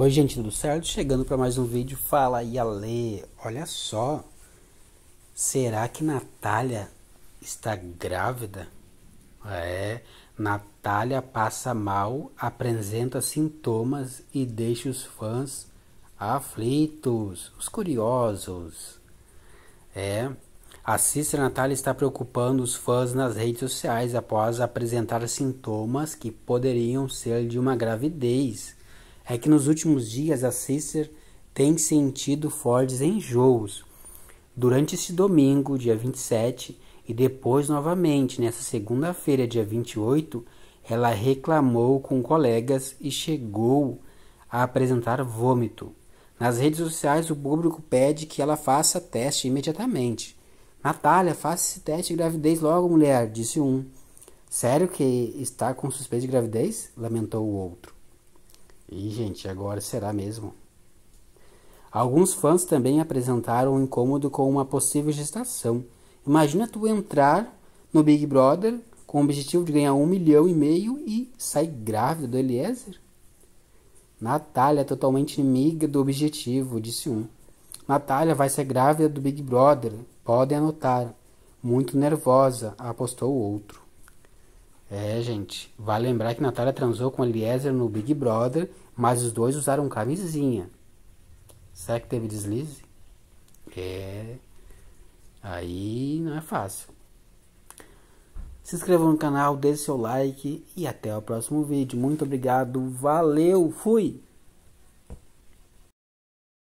Oi, gente, tudo certo? Chegando para mais um vídeo. Fala aí, Ale. Olha só. Será que Natália está grávida? É. Natália passa mal, apresenta sintomas e deixa os fãs aflitos, os curiosos. É. A Cícera Natália está preocupando os fãs nas redes sociais após apresentar sintomas que poderiam ser de uma gravidez é que nos últimos dias a Cicer tem sentido fortes enjoos. Durante este domingo, dia 27, e depois novamente nessa segunda-feira, dia 28, ela reclamou com colegas e chegou a apresentar vômito. Nas redes sociais, o público pede que ela faça teste imediatamente. Natália, faça esse teste de gravidez logo, mulher, disse um. Sério que está com suspeita de gravidez? lamentou o outro. E, gente, agora será mesmo? Alguns fãs também apresentaram um incômodo com uma possível gestação. Imagina tu entrar no Big Brother com o objetivo de ganhar um milhão e meio e sair grávida do Eliezer? Natália é totalmente inimiga do objetivo, disse um. Natália vai ser grávida do Big Brother, podem anotar. Muito nervosa, apostou o outro. É, gente. Vale lembrar que Natália transou com Eliezer no Big Brother, mas os dois usaram camisinha. Será que teve deslize? É. Aí não é fácil. Se inscreva no canal, dê seu like e até o próximo vídeo. Muito obrigado, valeu, fui!